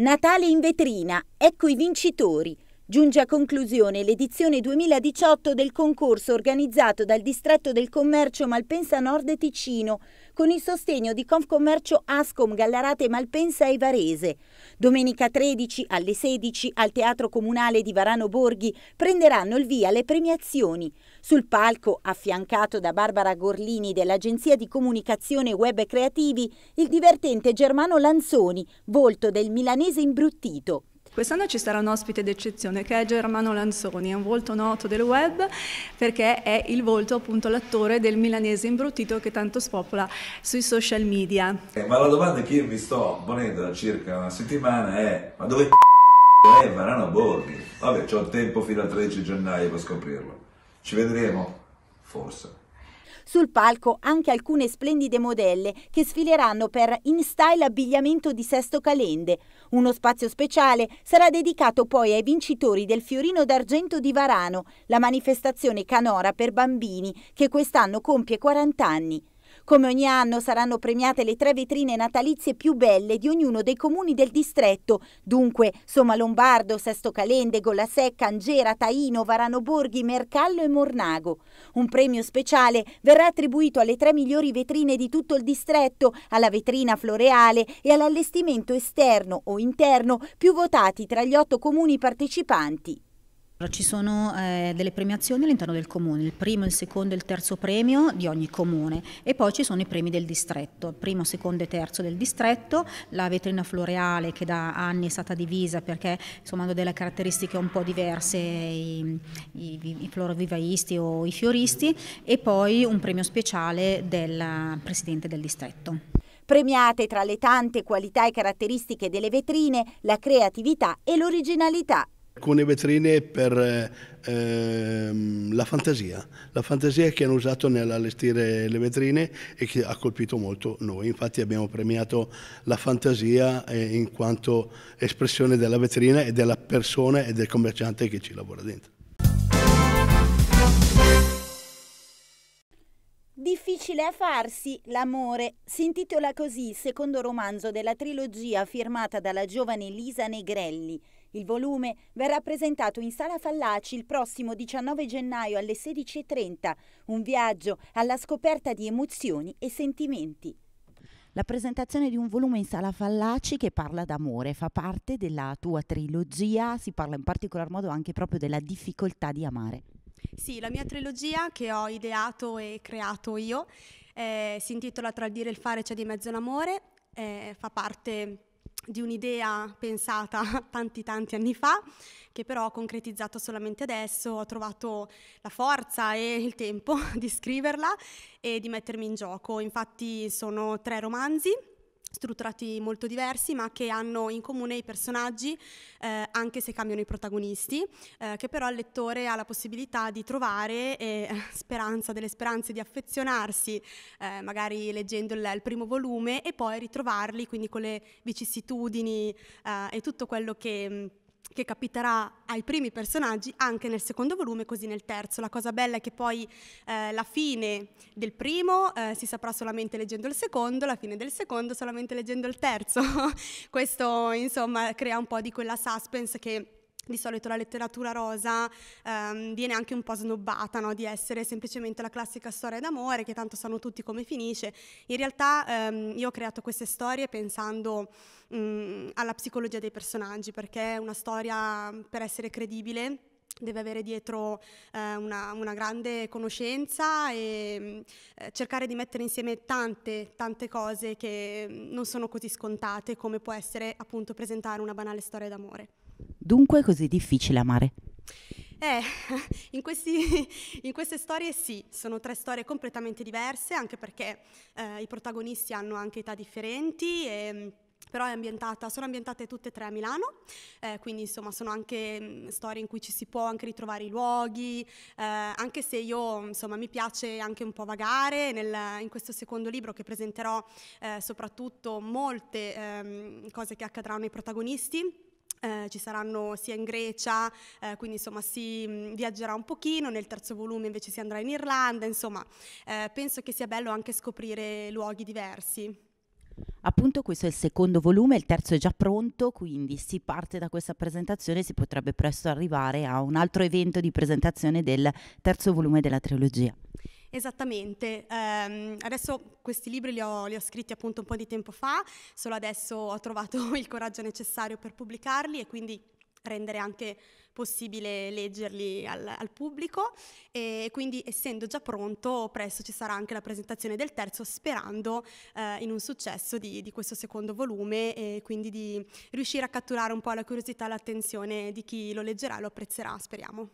Natale in vetrina, ecco i vincitori. Giunge a conclusione l'edizione 2018 del concorso organizzato dal Distretto del Commercio Malpensa Nord Ticino con il sostegno di Confcommercio Ascom Gallarate Malpensa e Varese. Domenica 13 alle 16 al Teatro Comunale di Varano Borghi prenderanno il via le premiazioni. Sul palco, affiancato da Barbara Gorlini dell'Agenzia di Comunicazione Web Creativi, il divertente Germano Lanzoni, volto del milanese imbruttito. Quest'anno ci sarà un ospite d'eccezione che è Germano Lanzoni, è un volto noto del web perché è il volto, appunto, l'attore del milanese imbruttito che tanto spopola sui social media. Eh, ma la domanda che io mi sto ponendo da circa una settimana è: ma dove c***o è Marano Borghi? Vabbè, ho tempo fino al 13 gennaio per scoprirlo. Ci vedremo? Forse. Sul palco anche alcune splendide modelle che sfileranno per In Style Abbigliamento di Sesto Calende. Uno spazio speciale sarà dedicato poi ai vincitori del Fiorino d'Argento di Varano, la manifestazione canora per bambini che quest'anno compie 40 anni. Come ogni anno saranno premiate le tre vetrine natalizie più belle di ognuno dei comuni del distretto, dunque Soma Lombardo, Sesto Calende, Golasecca, Angera, Taino, Varano Borghi, Mercallo e Mornago. Un premio speciale verrà attribuito alle tre migliori vetrine di tutto il distretto, alla vetrina floreale e all'allestimento esterno o interno più votati tra gli otto comuni partecipanti. Ci sono eh, delle premiazioni all'interno del comune, il primo, il secondo e il terzo premio di ogni comune e poi ci sono i premi del distretto, primo, secondo e terzo del distretto, la vetrina floreale che da anni è stata divisa perché insomma, hanno delle caratteristiche un po' diverse i, i, i florovivaisti o i fioristi e poi un premio speciale del presidente del distretto. Premiate tra le tante qualità e caratteristiche delle vetrine la creatività e l'originalità alcune vetrine per ehm, la fantasia, la fantasia che hanno usato nell'allestire le vetrine e che ha colpito molto noi. Infatti abbiamo premiato la fantasia eh, in quanto espressione della vetrina e della persona e del commerciante che ci lavora dentro. Difficile a farsi, l'amore. Si intitola così il secondo romanzo della trilogia firmata dalla giovane Lisa Negrelli. Il volume verrà presentato in Sala Fallaci il prossimo 19 gennaio alle 16.30, un viaggio alla scoperta di emozioni e sentimenti. La presentazione di un volume in Sala Fallaci che parla d'amore fa parte della tua trilogia, si parla in particolar modo anche proprio della difficoltà di amare. Sì, la mia trilogia che ho ideato e creato io eh, si intitola Tra il dire e il fare c'è di mezzo l'amore, eh, fa parte di un'idea pensata tanti tanti anni fa, che però ho concretizzato solamente adesso, ho trovato la forza e il tempo di scriverla e di mettermi in gioco. Infatti sono tre romanzi strutturati molto diversi ma che hanno in comune i personaggi eh, anche se cambiano i protagonisti eh, che però il lettore ha la possibilità di trovare e, eh, speranza delle speranze di affezionarsi eh, magari leggendo il, il, primo volume e poi ritrovarli quindi con le vicissitudini eh, e tutto quello che mm, che capiterà ai primi personaggi anche nel secondo volume, così nel terzo. La cosa bella è che poi eh, la fine del primo eh, si saprà solamente leggendo il secondo, la fine del secondo solamente leggendo il terzo. Questo insomma crea un po' di quella suspense che di solito la letteratura rosa ehm, viene anche un po' snobbata no? di essere semplicemente la classica storia d'amore che tanto sanno tutti come finisce. In realtà ehm, io ho creato queste storie pensando mh, mm, alla psicologia dei personaggi perché una storia per essere credibile deve avere dietro eh, una, una, grande conoscenza e mm, eh, cercare di mettere insieme tante, tante cose che non sono così scontate come può essere appunto presentare una banale storia d'amore. Dunque è così difficile amare? Eh, in, questi, in, queste storie sì, sono tre storie completamente diverse, anche perché eh, i protagonisti hanno anche età differenti e, ehm, però ambientata, sono ambientate tutte e tre a Milano, eh, quindi insomma sono anche mh, mm, storie in cui ci si può anche ritrovare i luoghi, eh, anche se io insomma mi piace anche un po' vagare nel, in questo secondo libro che presenterò eh, soprattutto molte ehm, cose che accadranno ai protagonisti eh, ci saranno sia in Grecia, eh, quindi insomma si mh, mm, viaggerà un pochino, nel terzo volume invece si andrà in Irlanda, insomma eh, penso che sia bello anche scoprire luoghi diversi. Appunto questo è il secondo volume, il terzo è già pronto, quindi si parte da questa presentazione e si potrebbe presto arrivare a un altro evento di presentazione del terzo volume della trilogia. Esattamente, um, adesso questi libri li ho, li ho, scritti appunto un po' di tempo fa, solo adesso ho trovato il coraggio necessario per pubblicarli e quindi rendere anche possibile leggerli al, al pubblico e quindi essendo già pronto presto ci sarà anche la presentazione del terzo sperando eh, in un successo di, di, questo secondo volume e quindi di riuscire a catturare un po' la curiosità e l'attenzione di chi lo leggerà e lo apprezzerà speriamo.